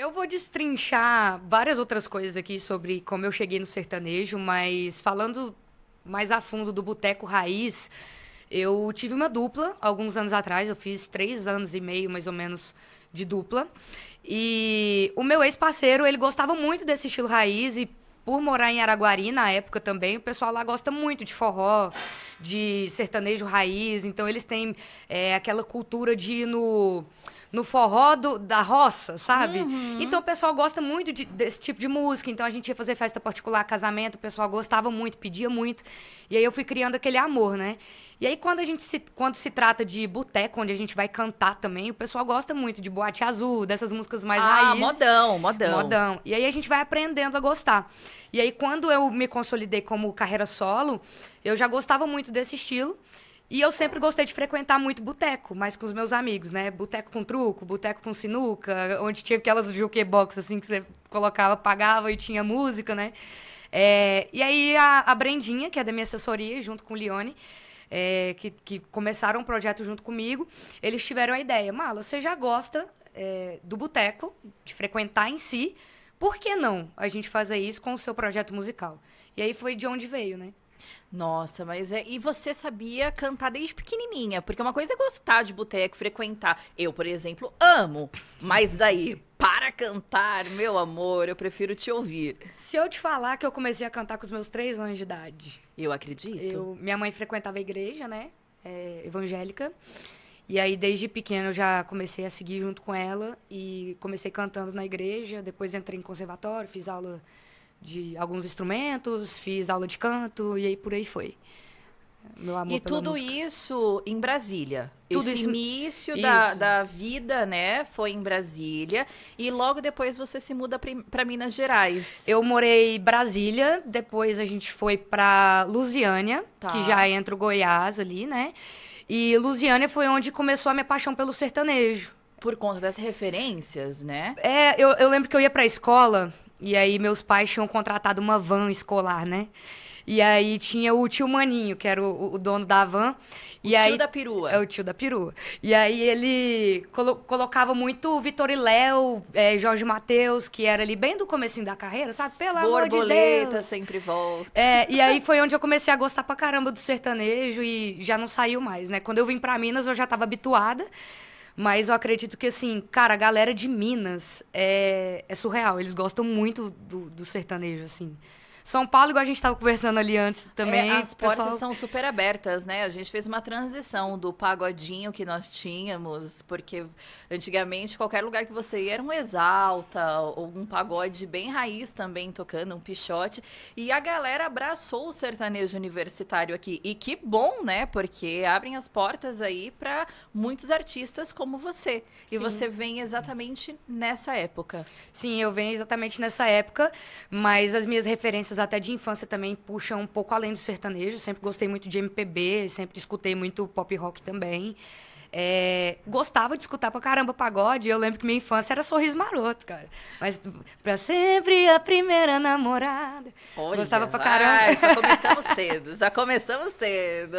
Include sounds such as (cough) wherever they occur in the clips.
Eu vou destrinchar várias outras coisas aqui sobre como eu cheguei no sertanejo, mas falando mais a fundo do Boteco Raiz, eu tive uma dupla alguns anos atrás, eu fiz três anos e meio mais ou menos de dupla. E o meu ex-parceiro, ele gostava muito desse estilo raiz e por morar em Araguari na época também, o pessoal lá gosta muito de forró, de sertanejo raiz. Então eles têm é, aquela cultura de ir no no forró do, da roça, sabe? Uhum. Então o pessoal gosta muito de, desse tipo de música. Então a gente ia fazer festa particular, casamento, o pessoal gostava muito, pedia muito. E aí eu fui criando aquele amor, né? E aí quando a gente se, quando se trata de boteco, onde a gente vai cantar também, o pessoal gosta muito de boate azul, dessas músicas mais ah, raízes. Ah, modão, modão. Modão. E aí a gente vai aprendendo a gostar. E aí quando eu me consolidei como carreira solo, eu já gostava muito desse estilo. E eu sempre gostei de frequentar muito boteco, mas com os meus amigos, né? Boteco com truco, boteco com sinuca, onde tinha aquelas jukebox assim que você colocava, pagava e tinha música, né? É, e aí a, a, Brendinha, que é da minha assessoria, junto com o Leone, é, que, que, começaram um projeto junto comigo, eles tiveram a ideia, Mala, você já gosta é, do boteco, de frequentar em si, por que não a gente fazer isso com o seu projeto musical? E aí foi de onde veio, né? Nossa, mas é... e você sabia cantar desde pequenininha? Porque uma coisa é gostar de boteco, frequentar. Eu, por exemplo, amo. Mas daí, para cantar, meu amor, eu prefiro te ouvir. Se eu te falar que eu comecei a cantar com os meus três anos de idade. Eu acredito. Eu... Minha mãe frequentava a igreja, né? É, evangélica. E aí, desde pequeno, eu já comecei a seguir junto com ela. E comecei cantando na igreja. Depois entrei em conservatório, fiz aula de alguns instrumentos, fiz aula de canto e aí por aí foi. Meu amor e tudo música. isso em Brasília. Tudo Esse isso... início isso. Da, da vida, né, foi em Brasília. E logo depois você se muda para Minas Gerais. Eu morei em Brasília, depois a gente foi para Lusiânia, tá. que já entra o Goiás ali, né? E Lusiânia foi onde começou a minha paixão pelo sertanejo. Por conta das referências, né? É, eu, eu lembro que eu ia pra escola e aí meus pais tinham contratado uma van escolar, né? E aí tinha o tio Maninho, que era o, o dono da van. O e tio aí, da perua. É o tio da perua. E aí ele colo colocava muito o Vitor e Léo, é, Jorge Matheus, que era ali bem do comecinho da carreira, sabe? Pelo Borboleta amor de Deus. sempre volta. É, e aí (laughs) foi onde eu comecei a gostar pra caramba do sertanejo e já não saiu mais, né? Quando eu vim pra Minas, eu já tava habituada. Mas eu acredito que, assim, cara, a galera de Minas é, é surreal. Eles gostam muito do, do sertanejo, assim. São Paulo, igual a gente estava conversando ali antes é, também. É, as pessoal... portas são super abertas, né? A gente fez uma transição do pagodinho que nós tínhamos, porque antigamente qualquer lugar que você ia era um exalta, ou um pagode bem raiz também tocando, um pichote. E a galera abraçou o sertanejo universitário aqui. E que bom, né? Porque abrem as portas aí para muitos artistas como você. E Sim. você vem exatamente nessa época. Sim, eu venho exatamente nessa época, mas as minhas referências até de infância também puxam um pouco além do sertanejo. Sempre gostei muito de MPB, sempre escutei muito pop rock também. É, gostava de escutar pra caramba pagode. Eu lembro que minha infância era sorriso maroto, cara. Mas pra sempre a primeira namorada. Olha, gostava pra caramba. Vai, já (laughs) começamos cedo, já começamos cedo.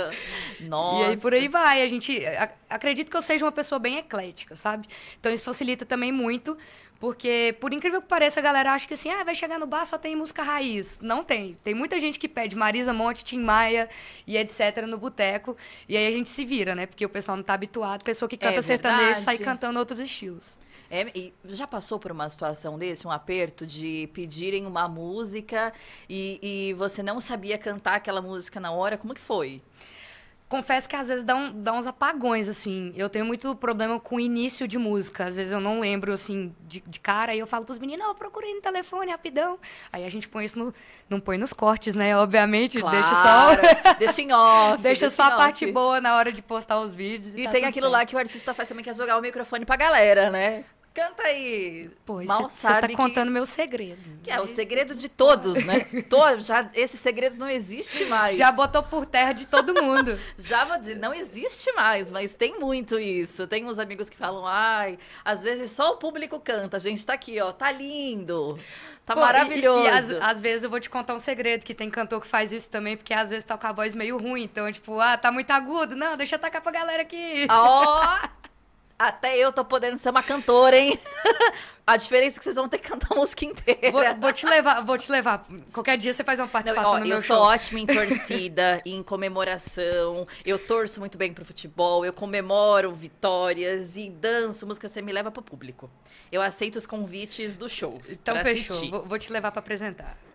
Nossa. E aí por aí vai. A gente. A, acredito que eu seja uma pessoa bem eclética, sabe? Então isso facilita também muito porque, por incrível que pareça, a galera acha que assim, ah, vai chegar no bar, só tem música raiz. Não tem. Tem muita gente que pede Marisa Monte, Tim Maia e etc. no boteco. E aí a gente se vira, né? Porque o pessoal não tá habituado. Pessoa que canta é sertanejo sai cantando outros estilos. É, já passou por uma situação desse, um aperto de pedirem uma música e, e você não sabia cantar aquela música na hora? Como que Foi confesso que às vezes dá, um, dá uns apagões, assim. Eu tenho muito problema com o início de música. Às vezes eu não lembro, assim, de, de cara. E eu falo pros meninos, não, oh, procurei no telefone, rapidão. Aí a gente põe isso no... Não põe nos cortes, né? Obviamente, claro. deixa só... (laughs) deixa em off. deixa, deixa só a parte boa na hora de postar os vídeos. E, e tá tem aquilo lá que o artista faz também, que é jogar o microfone pra galera, né? Canta aí. Pois, Mal você tá contando meu segredo. Que é o segredo de todos, né? (laughs) Todo, já, esse segredo não existe mais. Já botou por terra de todo mundo. (laughs) já vou dizer, não existe mais, mas tem muito isso. Tem uns amigos que falam, ai, às vezes só o público canta. A gente tá aqui, ó, tá lindo. Tá Pô, maravilhoso. E, e, às, às, vezes eu vou te contar um segredo, que tem cantor que faz isso também, porque às vezes tá com a voz meio ruim. Então, tipo, ah, tá muito agudo. Não, deixa eu tacar pra galera aqui. Ó! Oh! (laughs) Até eu tô podendo ser uma cantora, hein? (laughs) A diferença é que vocês vão ter que cantar a música inteira. Vou, vou te levar, vou te levar. Qualquer dia você faz uma participação Não, ó, no meu show. Eu sou ótima em (laughs) torcida, em comemoração. Eu torço muito bem pro futebol, eu comemoro vitórias e danço música você me leva pro público. Eu aceito os convites dos shows. Então fechou. Vou, vou, te levar para apresentar.